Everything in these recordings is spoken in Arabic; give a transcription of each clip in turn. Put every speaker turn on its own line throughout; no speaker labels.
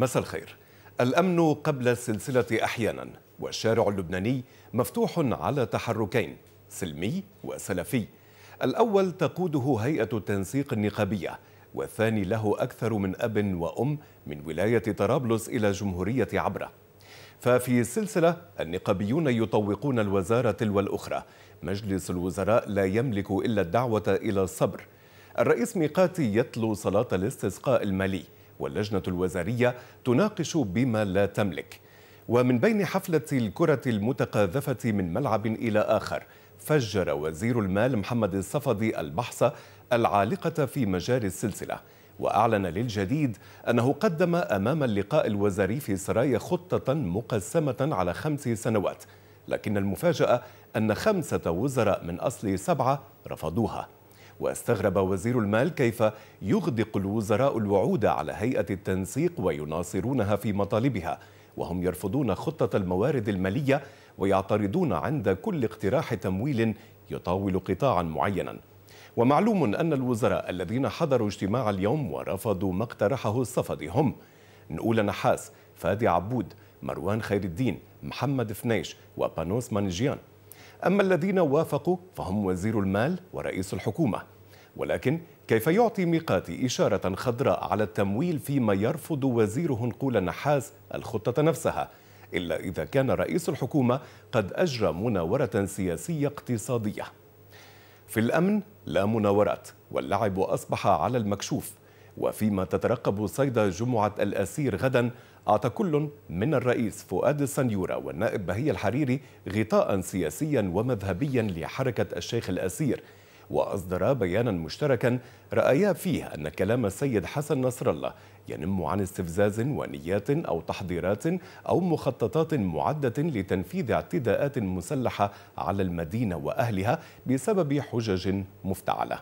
مساء الخير الأمن قبل السلسلة أحيانا والشارع اللبناني مفتوح على تحركين سلمي وسلفي الأول تقوده هيئة التنسيق النقابية والثاني له أكثر من أب وأم من ولاية طرابلس إلى جمهورية عبرة ففي السلسلة النقابيون يطوقون الوزارة تلو الأخرى مجلس الوزراء لا يملك إلا الدعوة إلى الصبر الرئيس ميقاتي يتلو صلاة الاستسقاء المالي واللجنة الوزارية تناقش بما لا تملك ومن بين حفلة الكرة المتقاذفة من ملعب إلى آخر فجر وزير المال محمد الصفدي البحث العالقة في مجاري السلسلة وأعلن للجديد أنه قدم أمام اللقاء الوزاري في سرايا خطة مقسمة على خمس سنوات لكن المفاجأة أن خمسة وزراء من أصل سبعة رفضوها واستغرب وزير المال كيف يغدق الوزراء الوعود على هيئة التنسيق ويناصرونها في مطالبها وهم يرفضون خطة الموارد المالية ويعترضون عند كل اقتراح تمويل يطاول قطاعا معينا ومعلوم أن الوزراء الذين حضروا اجتماع اليوم ورفضوا ما اقترحه الصفدي هم نقول نحاس فادي عبود مروان خير الدين محمد فنيش وبانوس مانجيان أما الذين وافقوا فهم وزير المال ورئيس الحكومة ولكن كيف يعطي ميقاتي إشارة خضراء على التمويل فيما يرفض وزيره نقول النحاس الخطة نفسها إلا إذا كان رئيس الحكومة قد أجرى مناورة سياسية اقتصادية في الأمن لا مناورات واللعب أصبح على المكشوف وفيما تترقب صيد جمعة الأسير غدا أعطى كل من الرئيس فؤاد السنيورة والنائب بهي الحريري غطاء سياسيا ومذهبيا لحركة الشيخ الأسير وأصدر بيانا مشتركا رأيا فيه أن كلام السيد حسن نصر الله ينم عن استفزاز ونيات أو تحضيرات أو مخططات معدة لتنفيذ اعتداءات مسلحة على المدينة وأهلها بسبب حجج مفتعلة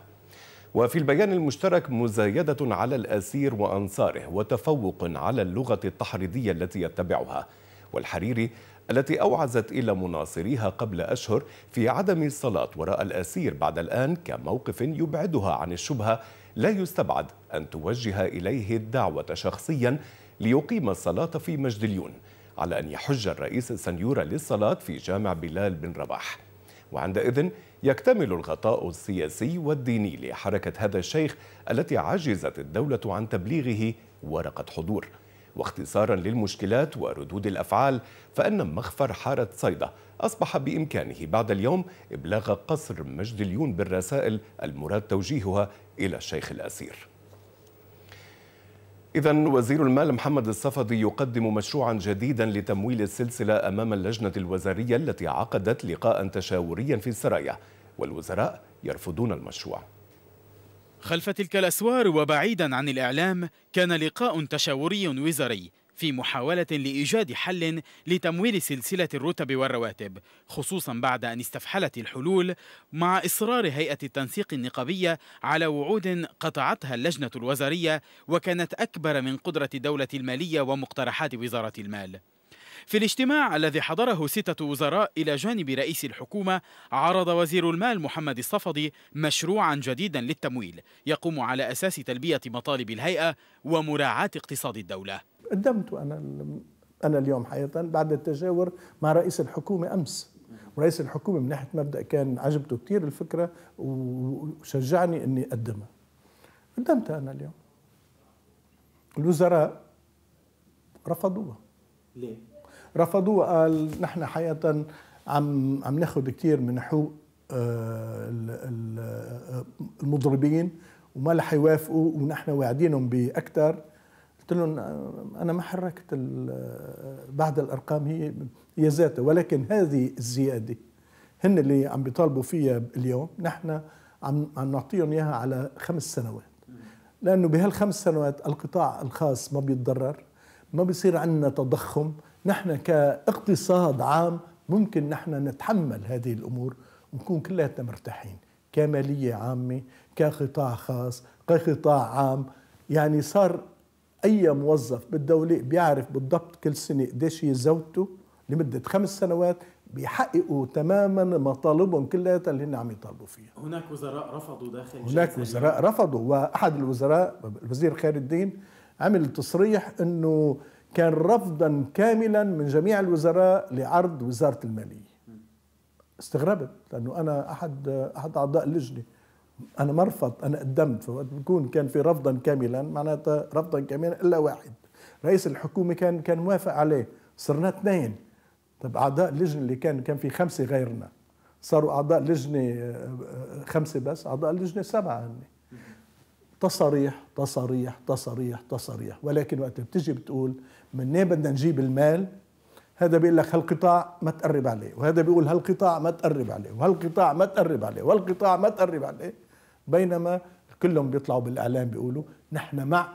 وفي البيان المشترك مزايدة على الأسير وأنصاره وتفوق على اللغة التحريضية التي يتبعها والحريري التي أوعزت إلى مناصريها قبل أشهر في عدم الصلاة وراء الأسير بعد الآن كموقف يبعدها عن الشبهة لا يستبعد أن توجه إليه الدعوة شخصيا ليقيم الصلاة في مجد اليون على أن يحج الرئيس سنيورا للصلاة في جامع بلال بن رباح وعندئذ يكتمل الغطاء السياسي والديني لحركة هذا الشيخ التي عجزت الدولة عن تبليغه ورقة حضور واختصارا للمشكلات وردود الافعال فان مخفر حاره صيدا اصبح بامكانه بعد اليوم ابلاغ قصر مجد بالرسائل المراد توجيهها الى الشيخ الاسير إذا وزير المال محمد الصفدي يقدم مشروعا جديدا لتمويل السلسلة أمام اللجنة الوزارية التي عقدت لقاء تشاوريا في السرايا والوزراء يرفضون المشروع
خلف تلك الأسوار وبعيدا عن الإعلام كان لقاء تشاوري وزاري في محاولة لإيجاد حل لتمويل سلسلة الرتب والرواتب خصوصا بعد أن استفحلت الحلول مع إصرار هيئة التنسيق النقابية على وعود قطعتها اللجنة الوزارية وكانت أكبر من قدرة الدولة المالية ومقترحات وزارة المال في الاجتماع الذي حضره ستة وزراء إلى جانب رئيس الحكومة عرض وزير المال محمد الصفدي مشروعا جديدا للتمويل يقوم على أساس تلبية مطالب الهيئة ومراعاة اقتصاد الدولة
قدمت أنا أنا اليوم حقيقة بعد التجاور مع رئيس الحكومة أمس ورئيس الحكومة من ناحية مبدأ كان عجبته كثير الفكرة وشجعني أني أقدمها قدمتها أنا اليوم الوزراء رفضوها ليه؟ رفضوها قال نحن حقيقة عم عم ناخذ كثير من حقوق آه، آه، المضربين وما رح يوافقوا ونحن واعدينهم باكثر قلت لهم انا ما حركت بعض الارقام هي هي ذاتها ولكن هذه الزياده هن اللي عم بيطالبوا فيها اليوم نحن عم عم نعطيهم اياها على خمس سنوات لانه بهالخمس سنوات القطاع الخاص ما بيتضرر ما بيصير عندنا تضخم نحن كاقتصاد عام ممكن نحن نتحمل هذه الامور ونكون كلياتنا مرتاحين كماليه عامه كقطاع خاص كقطاع عام يعني صار اي موظف بالدوله بيعرف بالضبط كل سنه قديش هي زوجته لمده خمس سنوات بيحققوا تماما مطالبهم كلها اللي هن عم يطالبوا فيها
هناك وزراء رفضوا داخل هناك وزراء
رفضوا واحد الوزراء الوزير خير الدين عمل تصريح انه كان رفضا كاملا من جميع الوزراء لعرض وزاره الماليه استغربت لانه انا احد احد اعضاء اللجنه انا مرفض انا قدمت فوقت بكون كان في رفضا كاملا معناتها رفضا كاملا الا واحد رئيس الحكومه كان كان موافق عليه صرنا اثنين طب اعضاء اللجنه اللي كان كان في خمسه غيرنا صاروا اعضاء لجنه آه، خمسه بس اعضاء اللجنه سبعه هن تصاريح تصاريح تصاريح تصاريح ولكن وقت بتجي بتقول منين بدنا نجيب المال هذا بيقول لك هالقطاع ما تقرب عليه وهذا بيقول هالقطاع ما تقرب عليه وهالقطاع ما تقرب عليه وهالقطاع ما تقرب عليه بينما كلهم بيطلعوا بالاعلام بيقولوا نحن مع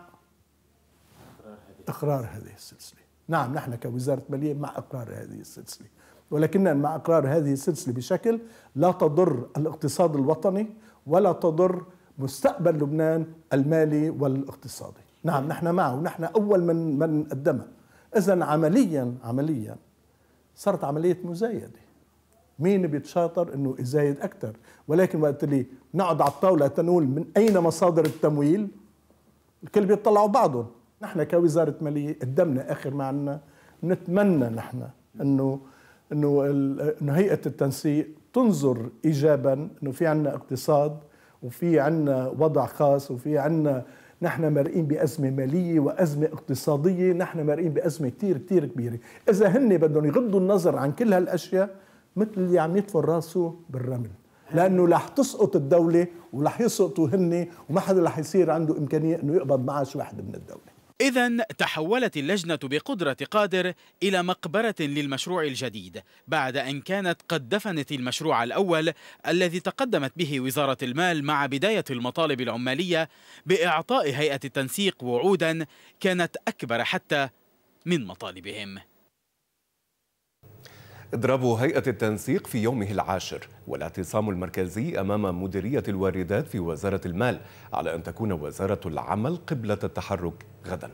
اقرار هذه السلسله نعم نحن كوزاره ماليه مع اقرار هذه السلسله ولكن مع اقرار هذه السلسله بشكل لا تضر الاقتصاد الوطني ولا تضر مستقبل لبنان المالي والاقتصادي نعم نحن معه ونحن اول من من قدمها اذا عمليا عمليا صارت عمليه مزايده مين بيتشاطر انه يزايد اكثر ولكن وقت اللي نقعد على الطاوله تنقول من اين مصادر التمويل الكل بيطلعوا بعضهم نحن كوزاره ماليه قدمنا اخر ما عندنا نتمنى نحن انه انه انه هيئه التنسيق تنظر ايجابا انه في عندنا اقتصاد وفي عندنا وضع خاص وفي عندنا نحن مرئين بأزمة مالية وأزمة اقتصادية نحن مرئين بأزمة كثير كثير كبيرة إذا هن بدهم يغضوا النظر عن كل هالأشياء مثل اللي عم يدفن راسه بالرمل لانه رح تسقط الدوله ورح يسقطوا هن وما حدا رح يصير عنده امكانيه انه يقبض معاش واحد من الدوله
إذا تحولت اللجنة بقدرة قادر إلى مقبرة للمشروع الجديد بعد أن كانت قد دفنت المشروع الأول الذي تقدمت به وزارة المال مع بداية المطالب العمالية بإعطاء هيئة التنسيق وعودا كانت أكبر حتى من مطالبهم
إضراب هيئة التنسيق في يومه العاشر والاعتصام المركزي أمام مديرية الواردات في وزارة المال على أن تكون وزارة العمل قبلة التحرك غدا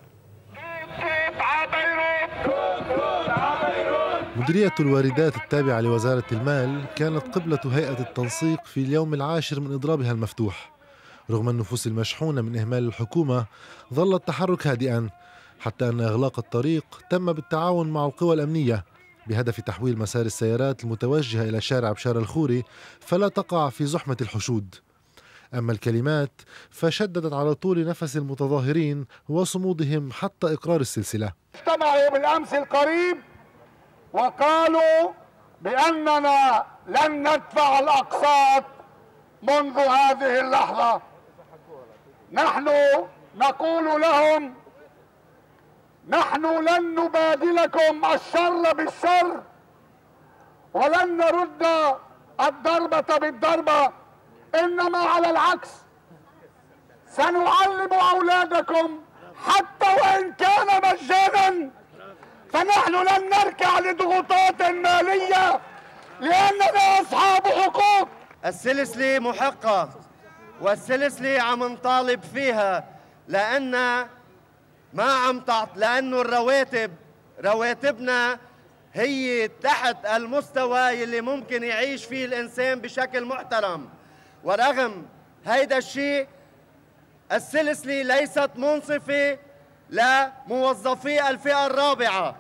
مديرية الواردات التابعة لوزارة المال كانت قبلة هيئة التنسيق في اليوم العاشر من إضرابها المفتوح رغم النفوس المشحونة من إهمال الحكومة ظل التحرك هادئا حتى أن إغلاق الطريق تم بالتعاون مع القوى الأمنية بهدف تحويل مسار السيارات المتوجهة إلى شارع بشار الخوري فلا تقع في زحمة الحشود أما الكلمات فشددت على طول نفس المتظاهرين وصمودهم حتى إقرار السلسلة
اجتمعوا بالأمس القريب وقالوا بأننا لن ندفع الأقساط منذ هذه اللحظة نحن نقول لهم نحن لن نبادلكم الشر بالشر ولن نرد الضربة بالضربة إنما على العكس سنعلم أولادكم حتى وإن كان مجانا فنحن لن نركع لضغوطات مالية لأننا أصحاب حقوق السلسلة محقة والسلسلة
عم نطالب فيها لأن ما عم تعط لانه الرواتب رواتبنا هي تحت المستوى اللي ممكن يعيش فيه الانسان بشكل محترم ورغم هيدا الشيء السلسله ليست منصفه لموظفي الفئه الرابعه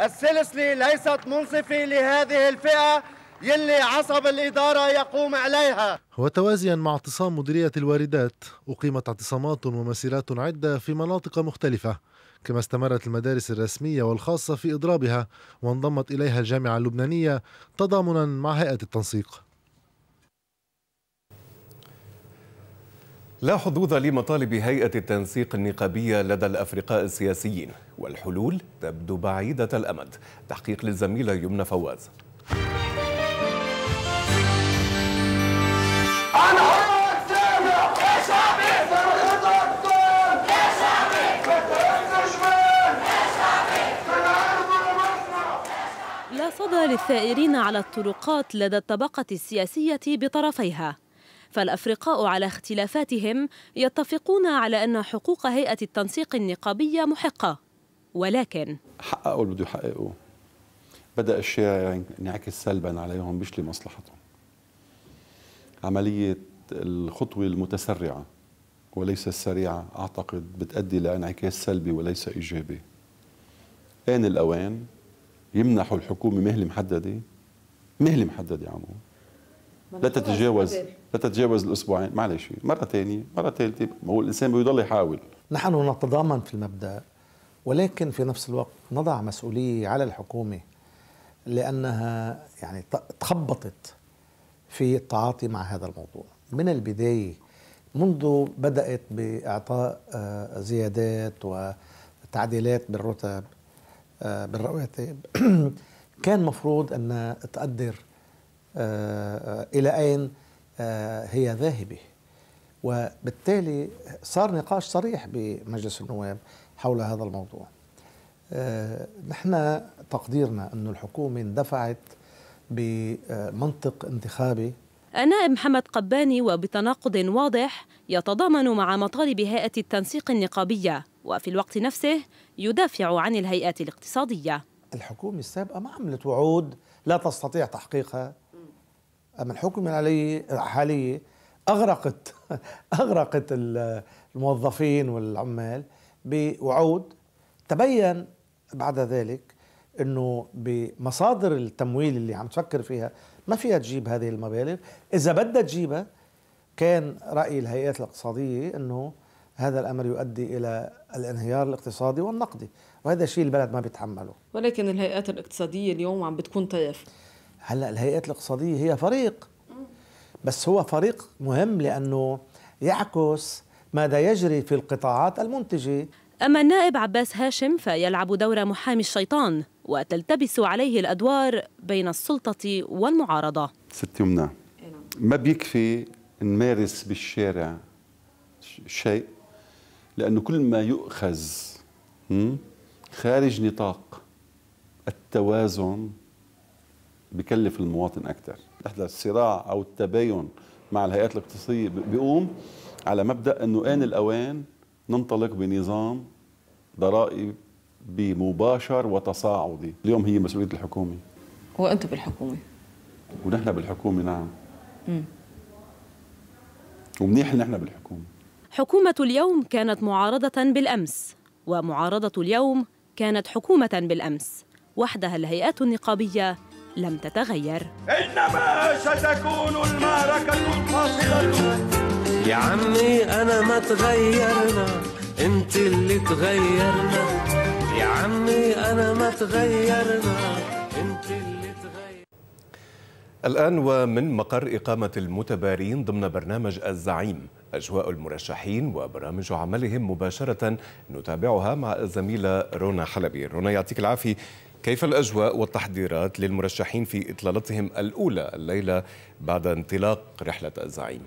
السلسله ليست منصفه لهذه الفئه يلي عصب الإدارة يقوم عليها
وتوازيا مع اعتصام مديرية الواردات أقيمت اعتصامات ومسيرات عدة في مناطق مختلفة كما استمرت المدارس الرسمية والخاصة في إضرابها وانضمت إليها الجامعة اللبنانية تضامنا مع هيئة التنسيق
لا حظوظ لمطالب هيئة التنسيق النقابية لدى الأفرقاء السياسيين والحلول تبدو بعيدة الأمد تحقيق للزميلة يمنى فواز
لا صدى للثائرين على الطرقات لدى الطبقة السياسية بطرفيها فالأفرقاء على اختلافاتهم يتفقون على أن حقوق هيئة التنسيق النقابية محقة ولكن
حققوا اللي بده يحققوه بدأ الشيء ينعكس سلبا عليهم مش لمصلحتهم عملية الخطوة المتسرعة وليس السريعة أعتقد بتؤدي لانعكاس سلبي وليس إيجابي آن الأوان يمنحوا الحكومة مهلة محددة مهلة محددة عمو لا تتجاوز لا تتجاوز الاسبوعين معلش مره ثانيه مره ثالثه ما هو الانسان بيضل يحاول
نحن نتضامن في المبدا ولكن في نفس الوقت نضع مسؤوليه على الحكومه لانها يعني تخبطت في التعاطي مع هذا الموضوع من البداية منذ بدأت بإعطاء آه، زيادات وتعديلات بالرتب آه، بالرواتب كان مفروض أن تقدر آه، إلى أين هي ذاهبة وبالتالي صار نقاش صريح بمجلس النواب حول هذا الموضوع نحن تقديرنا أن الحكومة اندفعت بمنطق انتخابي
النائب محمد قباني وبتناقض واضح يتضامن مع مطالب هيئة التنسيق النقابية وفي الوقت نفسه يدافع عن الهيئات الاقتصادية
الحكومة السابقة ما عملت وعود لا تستطيع تحقيقها أما الحكومة الحالية أغرقت أغرقت الموظفين والعمال بوعود تبين بعد ذلك انه بمصادر التمويل اللي عم تفكر فيها ما فيها تجيب هذه المبالغ اذا بدها تجيبها كان راي الهيئات الاقتصاديه انه هذا الامر يؤدي الى الانهيار الاقتصادي والنقدي وهذا الشيء البلد ما بيتحمله
ولكن الهيئات الاقتصاديه اليوم عم بتكون طيف
هلا الهيئات الاقتصاديه هي فريق بس هو فريق مهم لانه يعكس ماذا يجري في القطاعات المنتجه
أما النائب عباس هاشم فيلعب دور محامي الشيطان وتلتبس عليه الأدوار بين السلطة والمعارضة
ست يمنى ما بيكفي نمارس بالشارع شيء لأنه كل ما يؤخذ خارج نطاق التوازن بكلف المواطن أكثر إحدى الصراع أو التباين مع الهيئات الاقتصادية بيقوم على مبدأ أنه آن الأوان ننطلق بنظام ضرائب بمباشر وتصاعدي اليوم هي مسؤولية الحكومة
وأنتم بالحكومة
ونحن بالحكومة نعم مم. ومنيح نحن بالحكومة
حكومة اليوم كانت معارضة بالأمس ومعارضة اليوم كانت حكومة بالأمس وحدها الهيئات النقابية لم تتغير
إنما ستكون المعركة الفاصلة يا عمي
أنا ما تغيرنا انت اللي تغيرنا يا عمي انا ما تغيرنا انت اللي تغير
الان ومن مقر اقامه المتبارين ضمن برنامج الزعيم أجواء المرشحين وبرامج عملهم مباشرة نتابعها مع الزميلة رونا حلبي رونا يعطيك العافية كيف الأجواء والتحضيرات للمرشحين في إطلالتهم الأولى الليلة بعد انطلاق رحلة الزعيم؟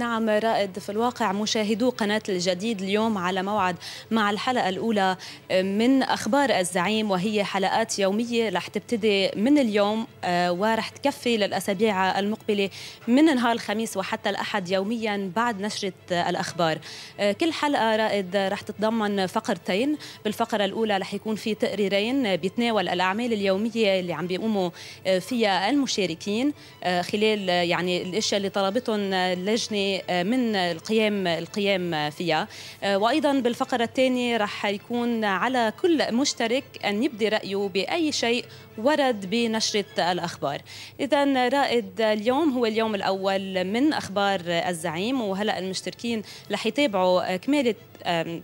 نعم رائد في الواقع مشاهدو قناة الجديد اليوم على موعد مع الحلقة الأولى من أخبار الزعيم وهي حلقات يومية رح تبتدي من اليوم آه، ورح تكفي للأسابيع المقبلة من نهار الخميس وحتى الأحد يوميا بعد نشرة الأخبار آه، كل حلقة رائد رح تتضمن فقرتين بالفقرة الأولى رح يكون في تقريرين بيتناول الأعمال اليومية اللي عم بيقوموا آه، فيها المشاركين خلال يعني الأشياء اللي طلبتهم اللجنة آه، من القيام القيام فيها آه، وايضا بالفقره الثانيه رح يكون على كل مشترك ان يبدي رايه باي شيء ورد بنشرة الأخبار إذا رائد اليوم هو اليوم الأول من أخبار الزعيم وهلأ المشتركين رح يتابعوا آه، كمالة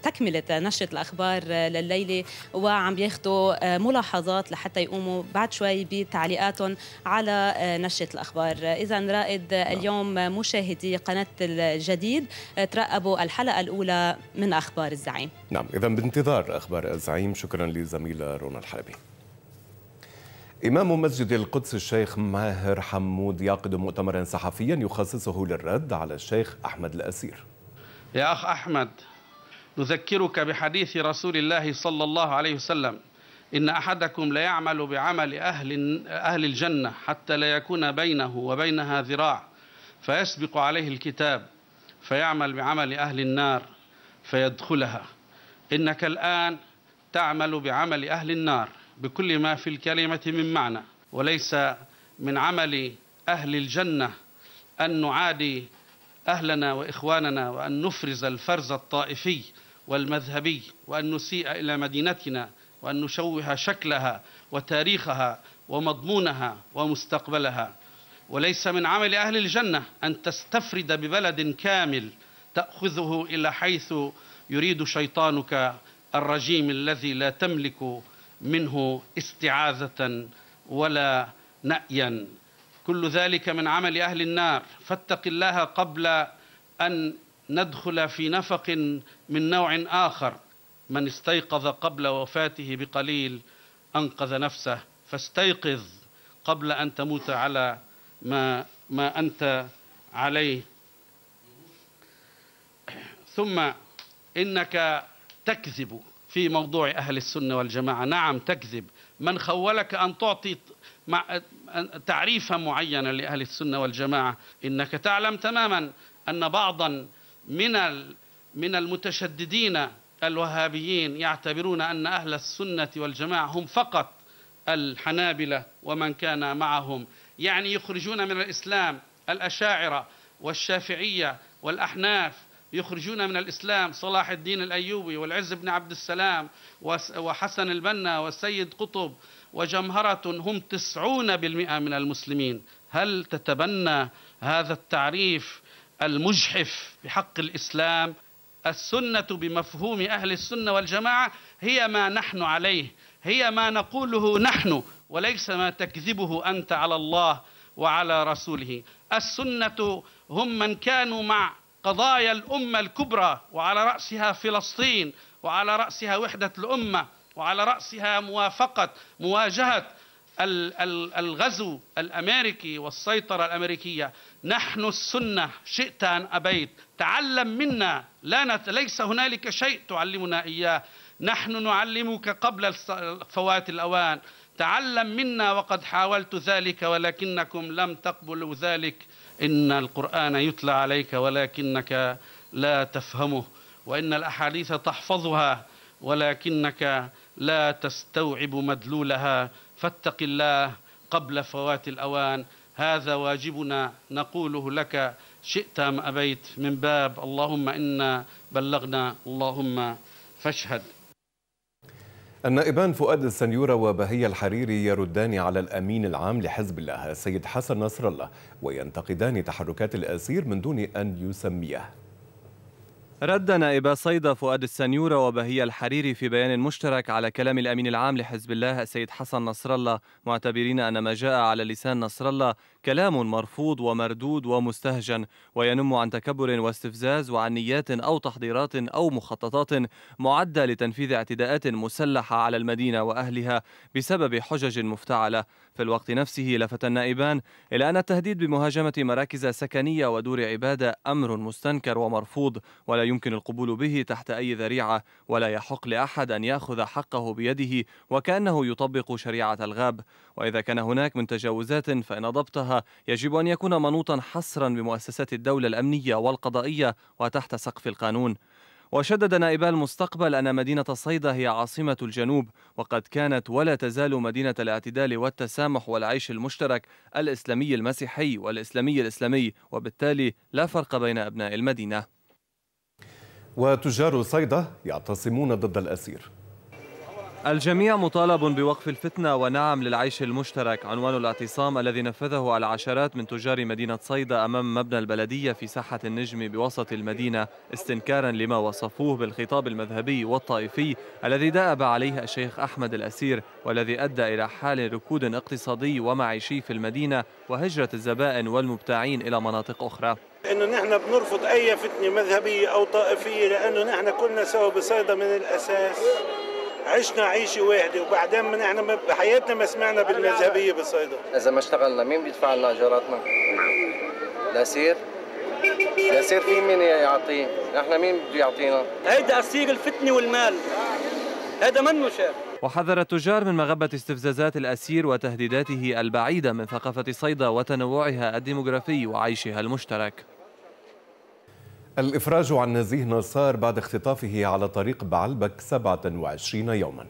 تكملة نشرة الأخبار لليلة وعم بياخدوا ملاحظات لحتى يقوموا بعد شوي بتعليقاتهم على نشرة الأخبار إذا رائد اليوم مشاهدي قناة الجديد ترقبوا الحلقة الأولى من أخبار الزعيم
نعم إذا بانتظار أخبار الزعيم شكرا لزميلة رونا الحلبي إمام مسجد القدس الشيخ ماهر حمود يعقد مؤتمرا صحفيا يخصصه للرد على الشيخ أحمد الأسير
يا أخ أحمد نذكرك بحديث رسول الله صلى الله عليه وسلم إن أحدكم ليعمل بعمل أهل, أهل الجنة حتى لا يكون بينه وبينها ذراع فيسبق عليه الكتاب فيعمل بعمل أهل النار فيدخلها إنك الآن تعمل بعمل أهل النار بكل ما في الكلمة من معنى وليس من عمل أهل الجنة أن نعادي أهلنا وإخواننا وأن نفرز الفرز الطائفي والمذهبي وأن نسيء إلى مدينتنا وأن نشوه شكلها وتاريخها ومضمونها ومستقبلها وليس من عمل أهل الجنة أن تستفرد ببلد كامل تأخذه إلى حيث يريد شيطانك الرجيم الذي لا تملك منه استعاذة ولا نأيا كل ذلك من عمل أهل النار فاتق الله قبل أن ندخل في نفق من نوع آخر من استيقظ قبل وفاته بقليل أنقذ نفسه فاستيقظ قبل أن تموت على ما, ما أنت عليه ثم إنك تكذب في موضوع أهل السنة والجماعة نعم تكذب من خولك أن تعطي تعريفا معينا لأهل السنة والجماعة إنك تعلم تماما أن بعضا من من المتشددين الوهابيين يعتبرون أن أهل السنة والجماعة هم فقط الحنابلة ومن كان معهم يعني يخرجون من الإسلام الأشاعرة والشافعية والأحناف يخرجون من الإسلام صلاح الدين الأيوبي والعز بن عبد السلام وحسن البنا والسيد قطب وجمهرة هم تسعون بالمئة من المسلمين هل تتبنى هذا التعريف المجحف بحق الإسلام السنة بمفهوم أهل السنة والجماعة هي ما نحن عليه هي ما نقوله نحن وليس ما تكذبه أنت على الله وعلى رسوله السنة هم من كانوا مع قضايا الأمة الكبرى وعلى رأسها فلسطين وعلى رأسها وحدة الأمة وعلى رأسها موافقة مواجهة الغزو الأمريكي والسيطرة الأمريكية نحن السنة شئت أن أبيت تعلم منا لا نت... ليس هنالك شيء تعلمنا إياه نحن نعلمك قبل فوات الأوان تعلم منا وقد حاولت ذلك ولكنكم لم تقبلوا ذلك إن القرآن يتلى عليك ولكنك لا تفهمه وإن الأحاديث تحفظها ولكنك لا تستوعب مدلولها فاتق الله قبل فوات الأوان هذا واجبنا نقوله لك شئت أم أبيت من باب اللهم إنا بلغنا اللهم فاشهد
النائبان فؤاد السنيورة وبهية الحريري يردان على الأمين العام لحزب الله السيد حسن نصر الله وينتقدان تحركات الأسير من دون أن يسميه
رد نائبا صيدا فؤاد السنيورة وبهية الحريري في بيان مشترك على كلام الأمين العام لحزب الله السيد حسن نصر الله معتبرين أن ما جاء على لسان نصر الله كلام مرفوض ومردود ومستهجن وينم عن تكبر واستفزاز وعن نيات أو تحضيرات أو مخططات معدة لتنفيذ اعتداءات مسلحة على المدينة وأهلها بسبب حجج مفتعلة في الوقت نفسه لفت النائبان إلى أن التهديد بمهاجمة مراكز سكنية ودور عبادة أمر مستنكر ومرفوض ولا يمكن القبول به تحت أي ذريعة ولا يحق لأحد أن يأخذ حقه بيده وكأنه يطبق شريعة الغاب وإذا كان هناك من تجاوزات فإن ضبطها يجب أن يكون منوطا حصرا بمؤسسات الدولة الأمنية والقضائية وتحت سقف القانون وشدد نائبا المستقبل أن مدينة صيدا هي عاصمة الجنوب وقد كانت ولا تزال مدينة الاعتدال والتسامح والعيش المشترك الإسلامي المسيحي والإسلامي الإسلامي وبالتالي لا فرق بين أبناء المدينة
وتجار صيدا يعتصمون ضد الأسير
الجميع مطالب بوقف الفتنة ونعم للعيش المشترك عنوان الاعتصام الذي نفذه العشرات من تجار مدينة صيدا أمام مبنى البلدية في ساحة النجم بوسط المدينة استنكارا لما وصفوه بالخطاب المذهبي والطائفي الذي دأب عليه الشيخ أحمد الأسير والذي أدى إلى حال ركود اقتصادي ومعيشي في المدينة وهجرة الزبائن والمبتاعين إلى مناطق أخرى
انه نحن بنرفض اي فتنه مذهبيه او طائفيه لانه نحن كلنا سوا بصيدا من الاساس عشنا عيشه واحده وبعدين من احنا بحياتنا ما سمعنا بالمذهبيه بالصيدة
اذا ما اشتغلنا مين بيدفع لنا اجاراتنا؟ نعم. الاسير؟ الاسير في مين يعطيه؟ نحن مين بده يعطينا؟ هيدا اسير الفتنه والمال هذا منه شاب
وحذر التجار من مغبة استفزازات الأسير وتهديداته البعيدة من ثقافة صيدا وتنوعها الديمغرافي وعيشها المشترك
الإفراج عن
نزيه نصار بعد اختطافه على طريق بعلبك 27 يوما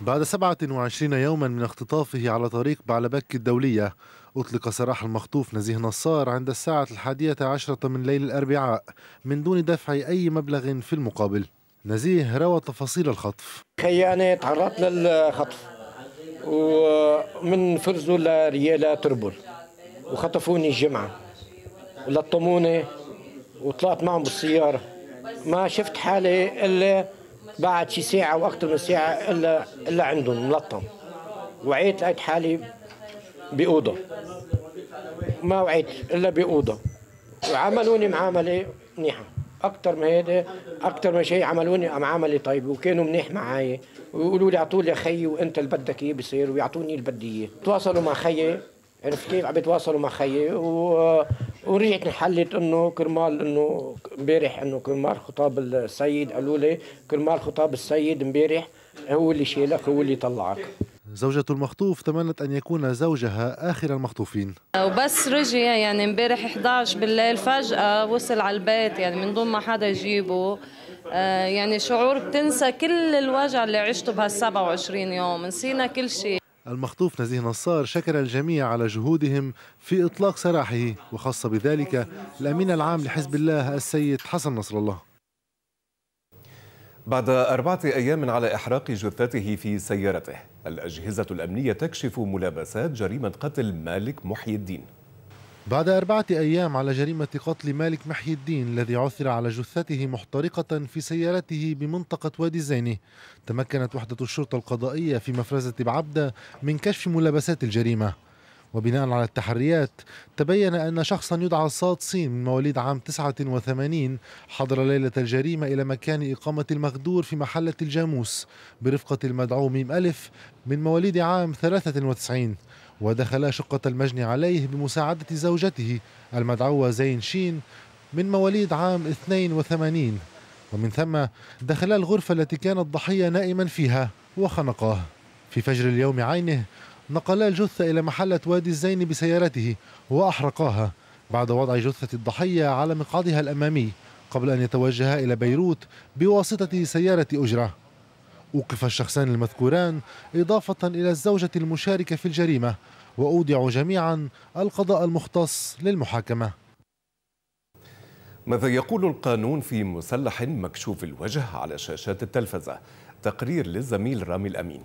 بعد 27 يوما من اختطافه على طريق بعلبك الدولية أطلق سراح المخطوف نزيه نصار عند الساعة الحادية عشرة من ليل الأربعاء من دون دفع أي مبلغ في المقابل نزيه روى تفاصيل الخطف
خيانة تعرضت للخطف ومن فرزوا لريالة تربل وخطفوني الجمعة ولطموني وطلعت معهم بالسيارة ما شفت حالي إلا بعد شي ساعة وأكثر من ساعة إلا إلا عندهم ملطم وعيت لقيت حالي بأوضة ما وعيت إلا بأوضة وعملوني معاملة منيحة أكثر ما هيدا أكثر ما شيء عملوني معاملة طيبة وكانوا منيح معي ويقولوا لي أعطوا لي خيي وأنت اللي بدك إياه بصير ويعطوني اللي بدي إياه تواصلوا مع خيي عرفت كيف عم يتواصلوا مع خيي و وريت حلت انه كرمال انه امبارح انه كرمال خطاب السيد قالوا لي كرمال خطاب السيد امبارح هو اللي شالك هو
اللي طلعك زوجة المخطوف تمنت أن يكون زوجها آخر المخطوفين
وبس رجع يعني امبارح 11 بالليل فجأة وصل على البيت يعني من دون ما حدا يجيبه آه، يعني شعور بتنسى كل الوجع اللي عشته بهال 27 يوم نسينا كل شيء
المخطوف نزيه نصار شكر الجميع على جهودهم في إطلاق سراحه وخاصة بذلك الأمين العام لحزب الله السيد حسن نصر الله
بعد أربعة أيام على إحراق جثته في سيارته الأجهزة الأمنية تكشف ملابسات جريمة قتل مالك محي الدين
بعد أربعة أيام على جريمة قتل مالك محي الدين الذي عثر على جثته محترقة في سيارته بمنطقة وادي زيني تمكنت وحدة الشرطة القضائية في مفرزة بعبدة من كشف ملابسات الجريمة وبناء على التحريات تبين أن شخصا يدعى صاد صين من مواليد عام 89 حضر ليلة الجريمة إلى مكان إقامة المغدور في محلة الجاموس برفقة المدعو ميم ألف من مواليد عام 93 ودخلا شقة المجني عليه بمساعدة زوجته المدعوة زين شين من مواليد عام 82 ومن ثم دخلا الغرفة التي كان الضحية نائما فيها وخنقاه في فجر اليوم عينه نقلا الجثة إلى محلة وادي الزين بسيارته وأحرقاها بعد وضع جثة الضحية على مقعدها الأمامي قبل أن يتوجه إلى بيروت بواسطة سيارة أجرة أوقف الشخصان المذكوران إضافة إلى الزوجة المشاركة في الجريمة وأودع جميعا القضاء المختص للمحاكمة
ماذا يقول القانون في مسلح مكشوف الوجه على شاشات التلفزة تقرير للزميل رامي الأمين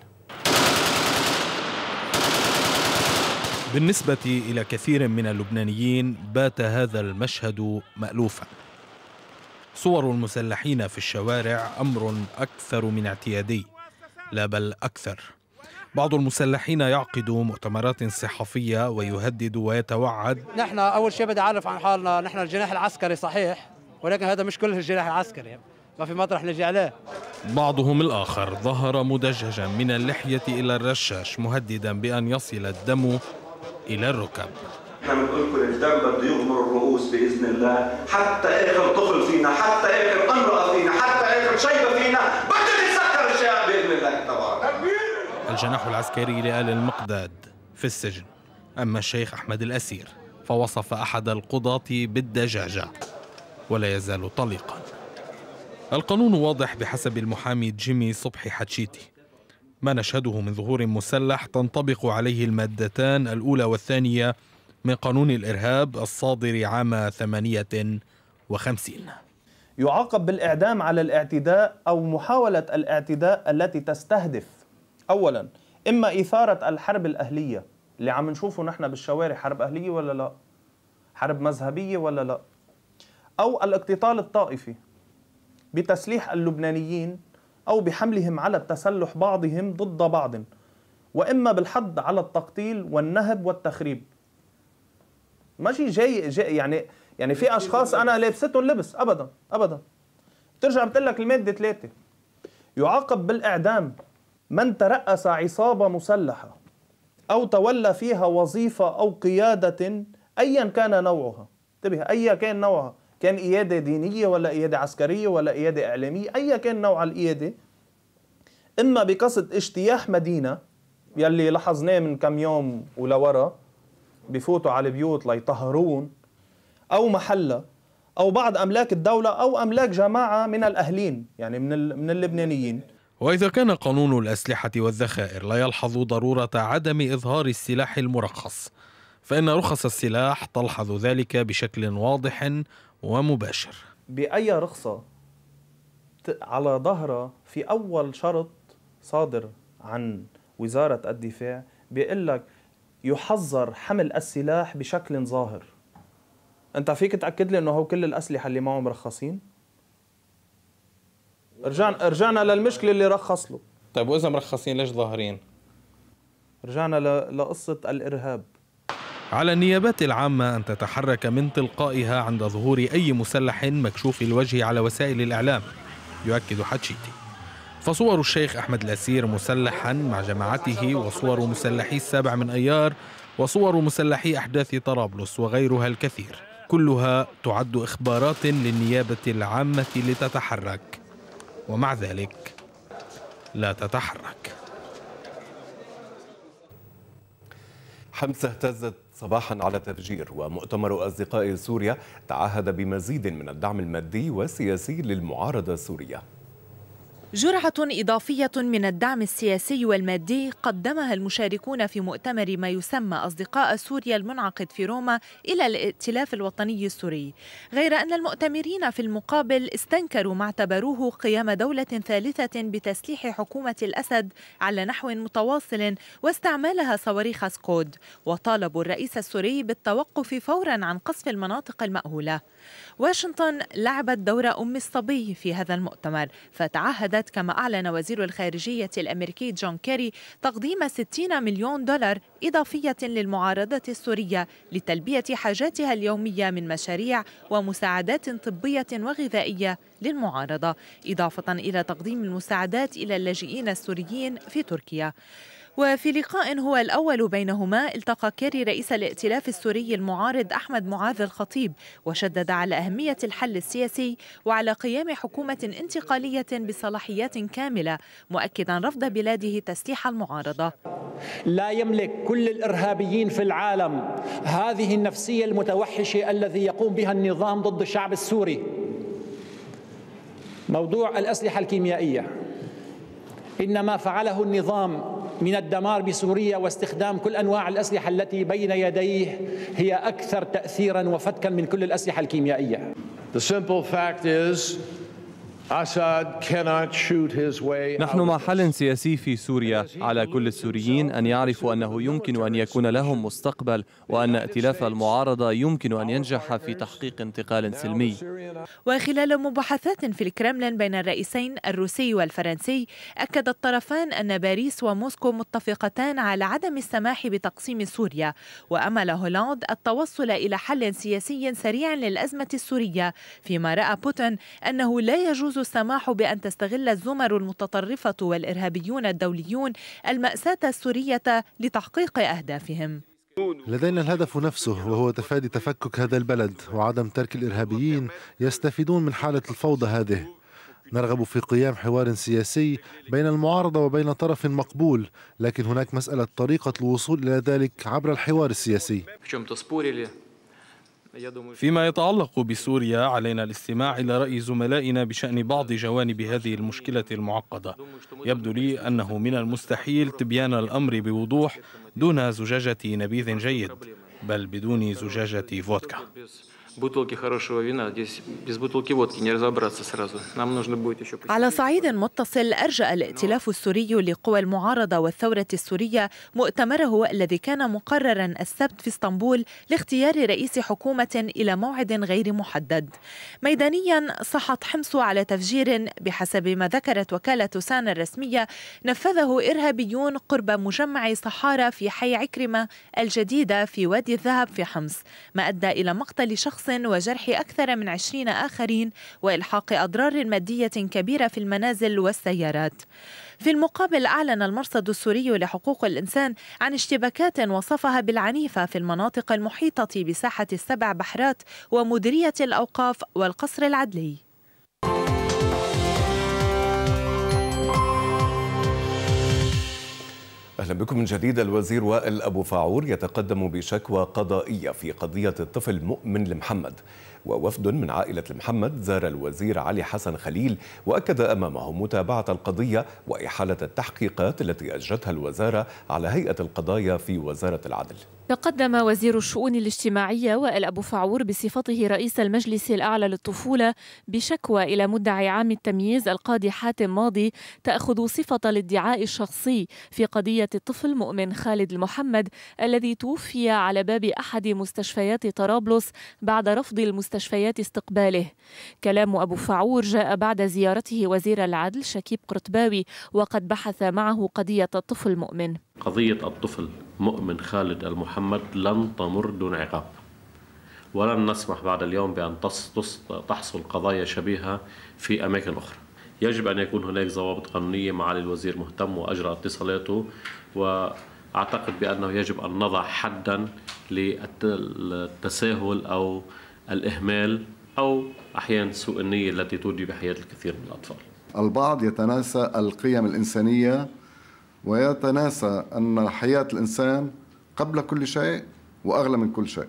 بالنسبة إلى كثير من
اللبنانيين بات هذا المشهد مألوفا صور المسلحين في الشوارع امر اكثر من اعتيادي لا بل اكثر بعض المسلحين يعقد مؤتمرات صحفيه ويهدد ويتوعد
نحن اول شيء بدي اعرف عن حالنا نحن الجناح العسكري صحيح ولكن هذا مش كل الجناح العسكري ما في مطرح نجي عليه
بعضهم الآخر ظهر مدججا من اللحية إلى الرشاش مهددا بأن يصل الدم إلى الركب
احنا بنقول لكم الدم بده يغمر الرؤوس باذن الله حتى اخر طفل فينا حتى اخر امراه فينا حتى اخر شيبه فينا بده يتسكر الشعب باذن الله تبارك
الجناح العسكري لآل المقداد في السجن أما الشيخ أحمد الأسير فوصف أحد القضاة بالدجاجة ولا يزال طليقا القانون واضح بحسب المحامي جيمي صبحي حتشيتي ما نشهده من ظهور مسلح تنطبق عليه المادتان الأولى والثانية من قانون الإرهاب الصادر عام 58 يعاقب
بالإعدام على الاعتداء أو محاولة الاعتداء التي تستهدف أولا إما إثارة الحرب الأهلية اللي عم نشوفه نحن بالشوارع حرب أهلية ولا لا حرب مذهبية ولا لا أو الاقتتال الطائفي بتسليح اللبنانيين أو بحملهم على التسلح بعضهم ضد بعض وإما بالحد على التقتيل والنهب والتخريب ماشي جاي, جاي يعني يعني في اشخاص انا لابستهم لبس ابدا ابدا بترجع بتقول لك الماده ثلاثه يعاقب بالاعدام من ترأس عصابه مسلحه او تولى فيها وظيفه او قياده ايا كان نوعها انتبه ايا كان نوعها كان قياده دينيه ولا قياده عسكريه ولا قياده اعلاميه ايا كان نوع القياده اما بقصد اجتياح مدينه يلي لاحظناه من كم يوم ولورا بفوتوا على البيوت ليطهرون أو محلة أو بعض أملاك الدولة أو أملاك جماعة من الأهلين يعني من, من اللبنانيين
وإذا كان قانون الأسلحة والذخائر لا يلحظ ضرورة عدم إظهار السلاح المرخص فإن رخص السلاح تلحظ ذلك بشكل واضح ومباشر
بأي رخصة على ظهرها في أول شرط صادر عن وزارة الدفاع بيقول لك يحظر حمل السلاح بشكل ظاهر انت فيك تاكد لي انه هو كل الاسلحه اللي معه مرخصين رجعنا رجعنا للمشكله اللي رخص له طيب واذا مرخصين ليش ظاهرين رجعنا ل... لقصه الارهاب
على النيابات العامة أن تتحرك من تلقائها عند ظهور أي مسلح مكشوف الوجه على وسائل الإعلام يؤكد حتشيتي فصور الشيخ أحمد الأسير مسلحا مع جماعته وصور مسلحي السابع من أيار وصور مسلحي أحداث طرابلس وغيرها الكثير كلها تعد إخبارات للنيابة العامة لتتحرك ومع ذلك لا تتحرك
حمص اهتزت صباحا على تفجير ومؤتمر أصدقاء سوريا تعهد بمزيد من الدعم المادي والسياسي للمعارضة السورية
جرعة إضافية من الدعم السياسي والمادي قدمها المشاركون في مؤتمر ما يسمى أصدقاء سوريا المنعقد في روما إلى الائتلاف الوطني السوري، غير أن المؤتمرين في المقابل استنكروا ما اعتبروه قيام دولة ثالثة بتسليح حكومة الأسد على نحو متواصل واستعمالها صواريخ سكود، وطالبوا الرئيس السوري بالتوقف فورا عن قصف المناطق المأهولة. واشنطن لعبت دور أم الصبي في هذا المؤتمر، فتعهدت الإمارات كما أعلن وزير الخارجية الأمريكي جون كيري تقديم 60 مليون دولار إضافية للمعارضة السورية لتلبية حاجاتها اليومية من مشاريع ومساعدات طبية وغذائية للمعارضة إضافة إلى تقديم المساعدات إلى اللاجئين السوريين في تركيا وفي لقاء هو الأول بينهما التقى كيري رئيس الائتلاف السوري المعارض أحمد معاذ الخطيب وشدد على أهمية الحل السياسي وعلى قيام حكومة انتقالية بصلاحيات كاملة مؤكدا رفض بلاده تسليح المعارضة
لا يملك كل الإرهابيين في العالم هذه النفسية المتوحشة الذي يقوم بها النظام ضد الشعب السوري موضوع الأسلحة الكيميائية إن ما فعله النظام من الدمار بسوريا واستخدام كل انواع الاسلحه التي بين يديه هي اكثر تاثيرا وفتكا من كل الاسلحه الكيميائيه.
The simple fact is
نحن
مع حل سياسي في سوريا على كل السوريين أن يعرفوا أنه يمكن أن يكون لهم مستقبل وأن ائتلاف المعارضة يمكن أن ينجح في تحقيق انتقال سلمي
وخلال مباحثات في الكرملين بين الرئيسين الروسي والفرنسي أكد الطرفان أن باريس وموسكو متفقتان على عدم السماح بتقسيم سوريا وأمل هولاند التوصل إلى حل سياسي سريع للأزمة السورية فيما رأى بوتين أنه لا يجوز السماح بأن تستغل الزمر المتطرفة والإرهابيون الدوليون المأساة السورية لتحقيق أهدافهم
لدينا الهدف نفسه وهو تفادي تفكك هذا البلد وعدم ترك الإرهابيين يستفيدون من حالة الفوضى هذه نرغب في قيام حوار سياسي بين المعارضة وبين طرف مقبول لكن هناك مسألة طريقة الوصول إلى ذلك عبر الحوار السياسي
فيما يتعلق بسوريا علينا الاستماع إلى رأي زملائنا بشأن بعض جوانب هذه المشكلة المعقدة يبدو لي أنه من المستحيل تبيان الأمر بوضوح دون زجاجة نبيذ جيد بل بدون زجاجة فودكا хорошего Здесь без бутылки водки не разобраться сразу. Нам нужно будет еще...
على
صعيد متصل أرجأ الائتلاف السوري لقوى المعارضة والثورة السورية مؤتمره الذي كان مقررا السبت في اسطنبول لاختيار رئيس حكومة إلى موعد غير محدد. ميدانيا صحت حمص على تفجير بحسب ما ذكرت وكالة سان الرسمية نفذه إرهابيون قرب مجمع صحارى في حي عكرمة الجديدة في وادي الذهب في حمص ما أدى إلى مقتل شخص شخص وجرح أكثر من عشرين آخرين وإلحاق أضرار مادية كبيرة في المنازل والسيارات في المقابل أعلن المرصد السوري لحقوق الإنسان عن اشتباكات وصفها بالعنيفة في المناطق المحيطة بساحة السبع بحرات ومديرية الأوقاف والقصر العدلي
أهلا بكم من جديد الوزير وائل أبو فاعور يتقدم بشكوى قضائية في قضية الطفل مؤمن لمحمد ووفد من عائلة المحمد زار الوزير علي حسن خليل وأكد أمامه متابعة القضية وإحالة التحقيقات التي أجرتها الوزارة على هيئة القضايا في وزارة العدل
تقدم وزير الشؤون الاجتماعية وائل أبو فعور بصفته رئيس المجلس الأعلى للطفولة بشكوى إلى مدعي عام التمييز القاضي حاتم ماضي تأخذ صفة الادعاء الشخصي في قضية الطفل مؤمن خالد المحمد الذي توفي على باب أحد مستشفيات طرابلس بعد رفض المستشفيات استقباله كلام أبو فعور جاء بعد زيارته وزير العدل شكيب قرطباوي وقد بحث معه قضية الطفل مؤمن
قضية الطفل مؤمن خالد المحمد لن تمر دون عقاب ولن نسمح بعد اليوم بأن تحصل قضايا شبيهة في أماكن أخرى يجب أن يكون هناك ضوابط قانونية معالي الوزير مهتم وأجرى اتصالاته وأعتقد بأنه يجب أن نضع حدا للتساهل أو الإهمال أو أحيانا سوء النية التي تودي بحياة الكثير من الأطفال
البعض يتناسى القيم الإنسانية ويتناسى أن حياة الإنسان قبل كل شيء وأغلى من كل شيء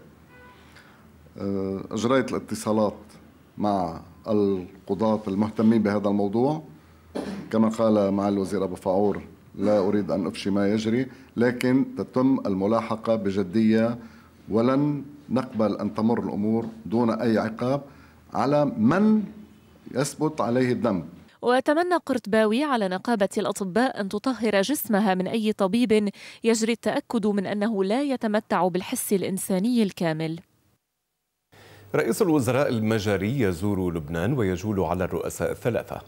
أه، أجريت الاتصالات مع القضاة المهتمين بهذا الموضوع كما قال مع الوزير أبو فعور لا أريد أن أفشي ما يجري لكن تتم الملاحقة بجدية ولن نقبل أن تمر الأمور دون أي عقاب على من يثبت عليه الذنب
وتمنى قرطباوي على نقابة الأطباء أن تطهر جسمها من أي طبيب يجري التأكد من أنه لا يتمتع بالحس الإنساني الكامل
رئيس الوزراء المجري يزور لبنان ويجول على الرؤساء الثلاثة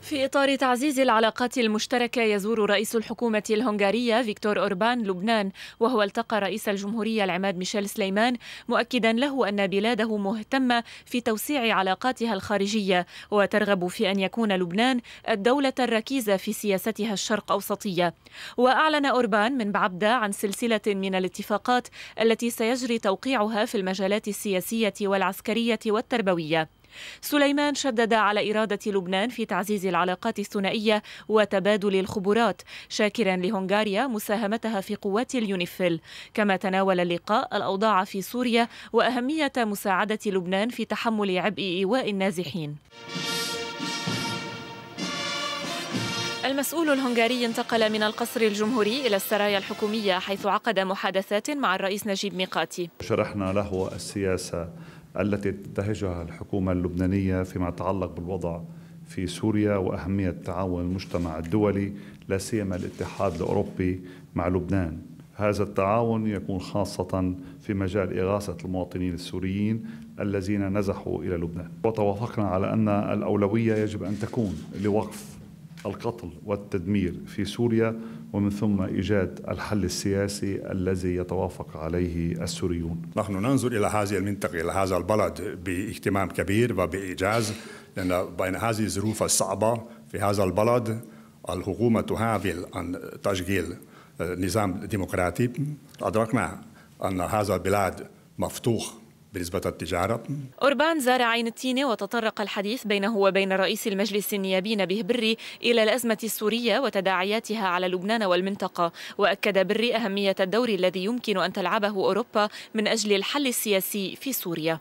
في إطار تعزيز العلاقات المشتركة يزور رئيس الحكومة الهنغارية فيكتور أوربان لبنان وهو التقى رئيس الجمهورية العماد ميشيل سليمان مؤكدا له أن بلاده مهتمة في توسيع علاقاتها الخارجية وترغب في أن يكون لبنان الدولة الركيزة في سياستها الشرق أوسطية وأعلن أوربان من بعبدة عن سلسلة من الاتفاقات التي سيجري توقيعها في المجالات السياسية والعسكرية والتربوية سليمان شدد على إرادة لبنان في تعزيز العلاقات الثنائية وتبادل الخبرات شاكرا لهنغاريا مساهمتها في قوات اليونيفيل كما تناول اللقاء الأوضاع في سوريا وأهمية مساعدة لبنان في تحمل عبء إيواء النازحين المسؤول الهنغاري انتقل من القصر الجمهوري إلى السرايا الحكومية حيث عقد محادثات مع الرئيس نجيب ميقاتي
شرحنا له السياسة التي تنتهجها الحكومة اللبنانية فيما يتعلق بالوضع في سوريا وأهمية تعاون المجتمع الدولي لا سيما الاتحاد الأوروبي مع لبنان هذا التعاون يكون خاصة في مجال إغاثة المواطنين السوريين الذين نزحوا إلى لبنان وتوافقنا على أن الأولوية يجب أن تكون لوقف القتل والتدمير في سوريا ومن ثم ايجاد الحل السياسي الذي يتوافق عليه السوريون. نحن ننظر
الى هذه المنطقه الى هذا البلد باهتمام كبير وبايجاز لان بين هذه الظروف الصعبه في هذا البلد الحكومه تحاول ان تشغيل نظام ديمقراطي ادركنا ان هذا البلاد
مفتوح بالنسبة للتجارة
أوربان زار عين التينة وتطرق الحديث بينه وبين رئيس المجلس النيابي نبيه بري إلى الأزمة السورية وتداعياتها على لبنان والمنطقة وأكد بري أهمية الدور الذي يمكن أن تلعبه أوروبا من أجل الحل السياسي في سوريا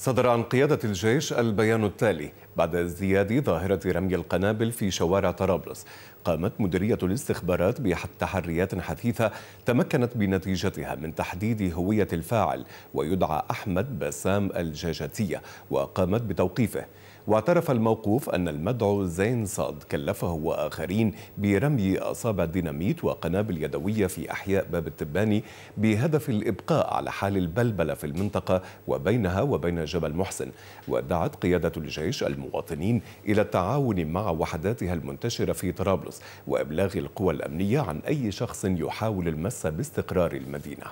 صدر عن قيادة الجيش البيان التالي بعد ازدياد ظاهرة رمي القنابل في شوارع طرابلس قامت مديرية الاستخبارات بتحريات حثيثة تمكنت بنتيجتها من تحديد هوية الفاعل ويدعى أحمد بسام الجاجتية وقامت بتوقيفه واعترف الموقوف أن المدعو زين صاد كلفه وآخرين برمي أصابع ديناميت وقنابل يدوية في أحياء باب التباني بهدف الإبقاء على حال البلبلة في المنطقة وبينها وبين جبل محسن ودعت قيادة الجيش المواطنين إلى التعاون مع وحداتها المنتشرة في طرابلس وإبلاغ القوى الأمنية عن أي شخص يحاول المس باستقرار المدينة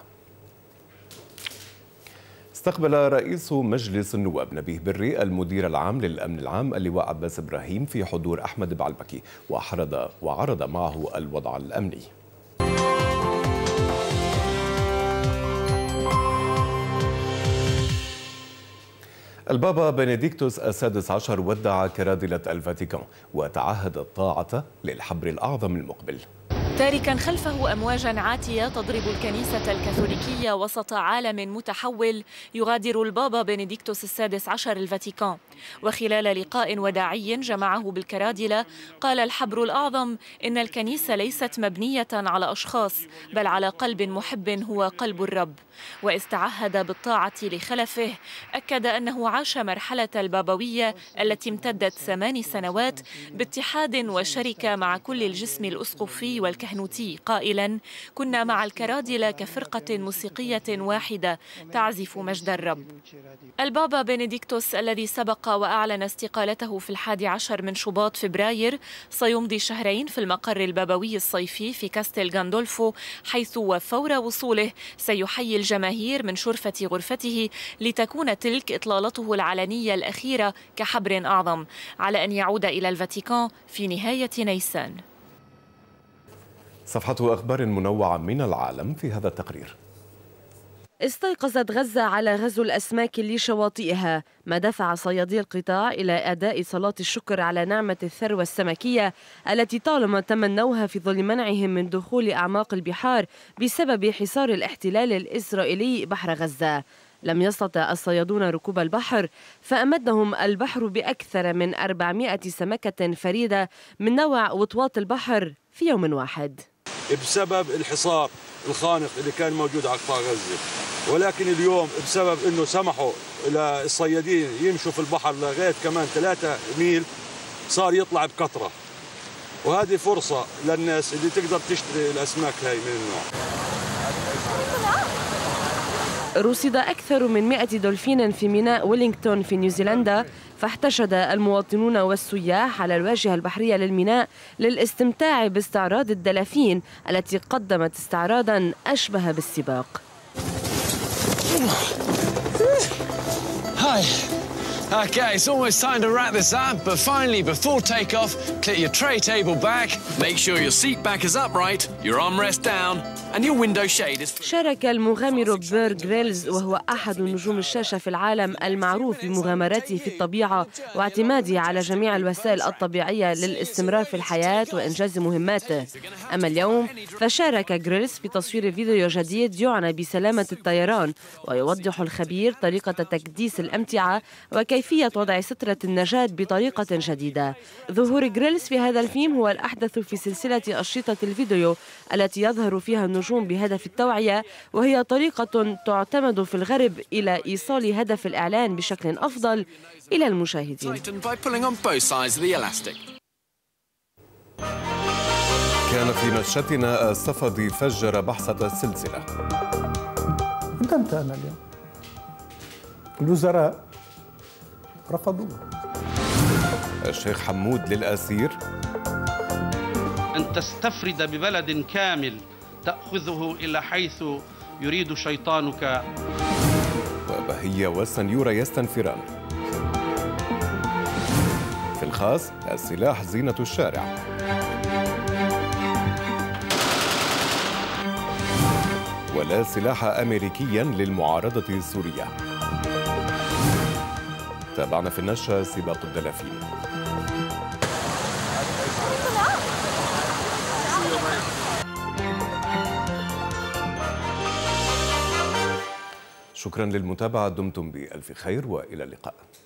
استقبل رئيس مجلس النواب نبيه بري المدير العام للأمن العام اللواء عباس إبراهيم في حضور أحمد بعلبكي وعرض, وعرض معه الوضع الأمني البابا بنديكتوس السادس عشر ودع كرادلة الفاتيكان وتعهد الطاعة للحبر الأعظم المقبل
تاركا خلفه امواجا عاتيه تضرب الكنيسه الكاثوليكيه وسط عالم متحول يغادر البابا بنديكتوس السادس عشر الفاتيكان وخلال لقاء وداعي جمعه بالكرادله قال الحبر الاعظم ان الكنيسه ليست مبنيه على اشخاص بل على قلب محب هو قلب الرب واستعهد بالطاعه لخلفه اكد انه عاش مرحله البابويه التي امتدت ثمان سنوات باتحاد وشركه مع كل الجسم الاسقفي والكنيسة الكهنوتي قائلا كنا مع الكرادلة كفرقة موسيقية واحدة تعزف مجد الرب البابا بنديكتوس الذي سبق وأعلن استقالته في الحادي عشر من شباط فبراير سيمضي شهرين في المقر البابوي الصيفي في كاستل غاندولفو حيث وفور وصوله سيحيي الجماهير من شرفة غرفته لتكون تلك إطلالته العلنية الأخيرة كحبر أعظم على أن يعود إلى الفاتيكان في نهاية نيسان
صفحة أخبار منوعة من العالم في هذا التقرير
استيقظت غزة على غزو الأسماك لشواطئها ما دفع صيادي القطاع إلى أداء صلاة الشكر على نعمة الثروة السمكية التي طالما تمنوها في ظل منعهم من دخول أعماق البحار بسبب حصار الاحتلال الإسرائيلي بحر غزة لم يستطع الصيادون ركوب البحر فأمدهم البحر بأكثر من 400 سمكة فريدة من نوع وطواط البحر في يوم واحد
بسبب الحصار الخانق اللي كان موجود على قطاع غزه ولكن اليوم بسبب انه سمحوا للصيادين يمشوا في البحر لغايه كمان ثلاثة ميل صار يطلع بكثره وهذه فرصه للناس اللي تقدر تشتري الاسماك هاي من النوع
رصد أكثر من 100 دولفين في ميناء ويلينغتون في نيوزيلندا فاحتشد المواطنون والسياح على الواجهة البحرية للميناء للاستمتاع باستعراض الدلافين التي قدمت استعراضا أشبه بالسباق
Hi. Okay, it's almost time to
wrap this up, but finally, before takeoff, clear your tray table back. Make sure your seat back is upright, your armrest down,
شارك المغامر بير غريلز وهو أحد نجوم الشاشة في العالم المعروف بمغامراته في الطبيعة واعتماده على جميع الوسائل الطبيعية للاستمرار في الحياة وإنجاز مهماته أما اليوم فشارك غريلز في تصوير فيديو جديد يعنى بسلامة الطيران ويوضح الخبير طريقة تكديس الأمتعة وكيفية وضع سترة النجاة بطريقة جديدة ظهور غريلز في هذا الفيلم هو الأحدث في سلسلة أشرطة الفيديو التي يظهر فيها النجوم الهجوم بهدف التوعية وهي طريقة تعتمد في الغرب إلى إيصال هدف الإعلان بشكل أفضل إلى المشاهدين
كان في نشرتنا الصفدي فجر بحثة السلسلة
أنت أنا اليوم الوزراء رفضوا
الشيخ حمود للأسير أن
تستفرد ببلد كامل تأخذه إلى حيث يريد شيطانك
وبهية والسنيورة يستنفران في الخاص السلاح زينة الشارع ولا سلاح أمريكيا للمعارضة السورية تابعنا في النشرة سباق الدلافين شكرا للمتابعة دمتم بألف خير وإلى اللقاء